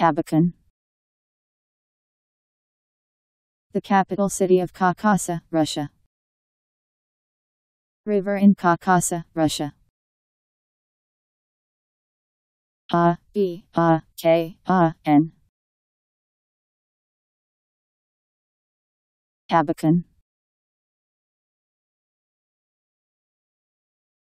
Abakan. The capital city of Kakasa, Russia. River in Kakasa, Russia. abakan Abakan